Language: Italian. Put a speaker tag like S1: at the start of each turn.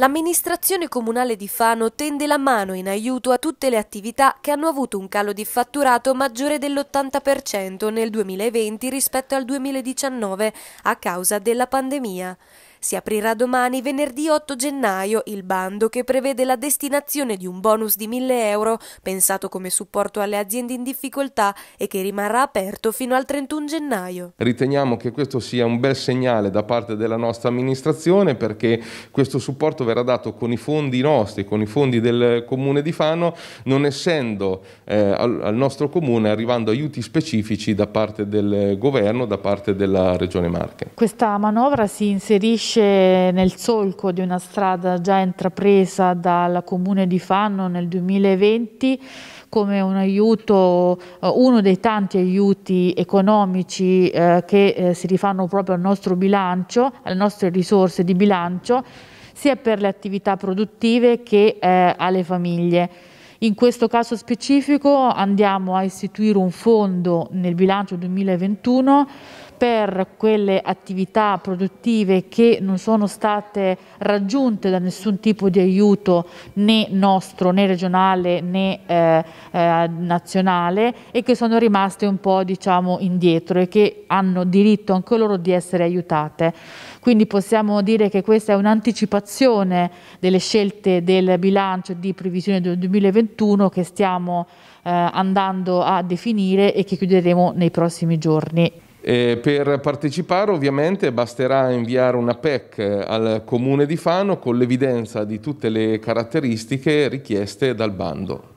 S1: L'amministrazione comunale di Fano tende la mano in aiuto a tutte le attività che hanno avuto un calo di fatturato maggiore dell'80% nel 2020 rispetto al 2019 a causa della pandemia. Si aprirà domani, venerdì 8 gennaio, il bando che prevede la destinazione di un bonus di 1000 euro pensato come supporto alle aziende in difficoltà e che rimarrà aperto fino al 31 gennaio.
S2: Riteniamo che questo sia un bel segnale da parte della nostra amministrazione perché questo supporto verrà dato con i fondi nostri, con i fondi del comune di Fano, non essendo eh, al, al nostro comune arrivando aiuti specifici da parte del governo, da parte della regione Marche.
S3: Questa manovra si inserisce nasce nel solco di una strada già intrapresa dalla Comune di Fanno nel 2020 come un aiuto, eh, uno dei tanti aiuti economici eh, che eh, si rifanno proprio al nostro bilancio, alle nostre risorse di bilancio, sia per le attività produttive che eh, alle famiglie. In questo caso specifico andiamo a istituire un fondo nel bilancio 2021 per quelle attività produttive che non sono state raggiunte da nessun tipo di aiuto né nostro né regionale né eh, eh, nazionale e che sono rimaste un po' diciamo indietro e che hanno diritto anche loro di essere aiutate. Quindi possiamo dire che questa è un'anticipazione delle scelte del bilancio di previsione del 2021 2021 che stiamo eh, andando a definire e che chiuderemo nei prossimi giorni.
S2: E per partecipare ovviamente basterà inviare una PEC al comune di Fano con l'evidenza di tutte le caratteristiche richieste dal bando.